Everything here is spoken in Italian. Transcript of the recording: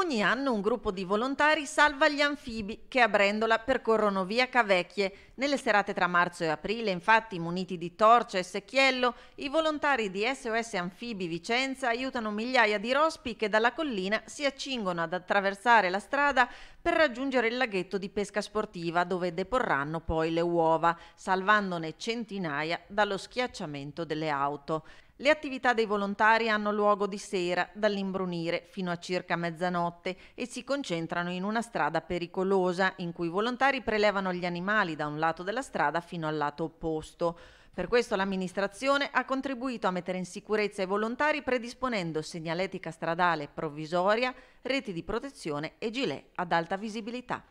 ogni anno un gruppo di volontari salva gli anfibi che a Brendola percorrono via Cavecchie. Nelle serate tra marzo e aprile, infatti, muniti di torce e secchiello, i volontari di SOS Anfibi Vicenza aiutano migliaia di rospi che dalla collina si accingono ad attraversare la strada per raggiungere il laghetto di pesca sportiva dove deporranno poi le uova, salvandone centinaia dallo schiacciamento delle auto. Le attività dei volontari hanno luogo di sera, dall'imbrunire fino a circa mezzanotte e si concentrano in una strada pericolosa in cui i volontari prelevano gli animali da un lato della strada fino al lato opposto. Per questo l'amministrazione ha contribuito a mettere in sicurezza i volontari predisponendo segnaletica stradale provvisoria, reti di protezione e gilet ad alta visibilità.